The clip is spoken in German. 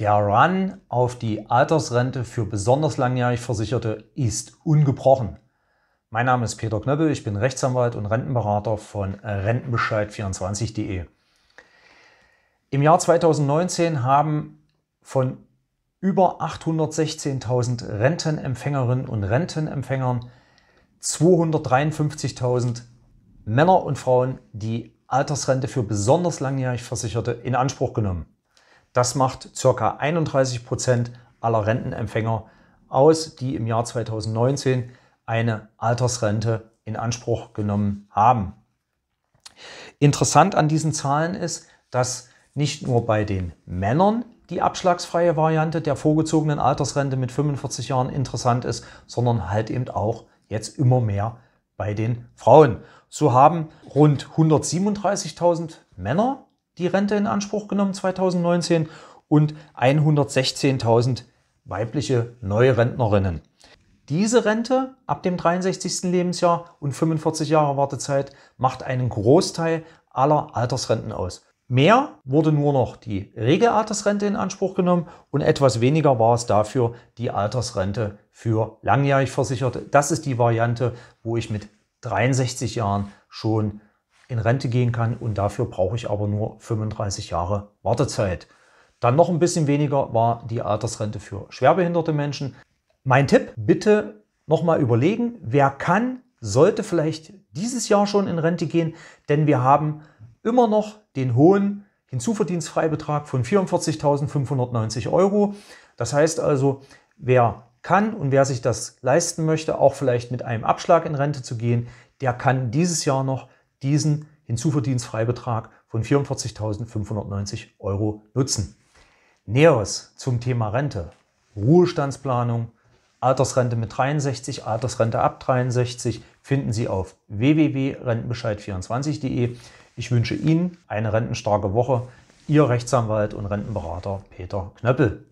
Der Run auf die Altersrente für besonders langjährig Versicherte ist ungebrochen. Mein Name ist Peter Knöppel, ich bin Rechtsanwalt und Rentenberater von Rentenbescheid24.de. Im Jahr 2019 haben von über 816.000 Rentenempfängerinnen und Rentenempfängern 253.000 Männer und Frauen die Altersrente für besonders langjährig Versicherte in Anspruch genommen. Das macht ca. 31% Prozent aller Rentenempfänger aus, die im Jahr 2019 eine Altersrente in Anspruch genommen haben. Interessant an diesen Zahlen ist, dass nicht nur bei den Männern die abschlagsfreie Variante der vorgezogenen Altersrente mit 45 Jahren interessant ist, sondern halt eben auch jetzt immer mehr bei den Frauen. So haben rund 137.000 Männer die Rente in Anspruch genommen 2019 und 116.000 weibliche Neurentnerinnen. Diese Rente ab dem 63. Lebensjahr und 45 Jahre Wartezeit macht einen Großteil aller Altersrenten aus. Mehr wurde nur noch die Regelaltersrente in Anspruch genommen und etwas weniger war es dafür die Altersrente für langjährig Versicherte. Das ist die Variante, wo ich mit 63 Jahren schon in Rente gehen kann und dafür brauche ich aber nur 35 Jahre Wartezeit. Dann noch ein bisschen weniger war die Altersrente für schwerbehinderte Menschen. Mein Tipp, bitte nochmal überlegen, wer kann, sollte vielleicht dieses Jahr schon in Rente gehen, denn wir haben immer noch den hohen Hinzuverdienstfreibetrag von 44.590 Euro. Das heißt also, wer kann und wer sich das leisten möchte, auch vielleicht mit einem Abschlag in Rente zu gehen, der kann dieses Jahr noch diesen Hinzuverdienstfreibetrag von 44.590 Euro nutzen. Näheres zum Thema Rente, Ruhestandsplanung, Altersrente mit 63, Altersrente ab 63 finden Sie auf www.rentenbescheid24.de. Ich wünsche Ihnen eine rentenstarke Woche. Ihr Rechtsanwalt und Rentenberater Peter Knöppel.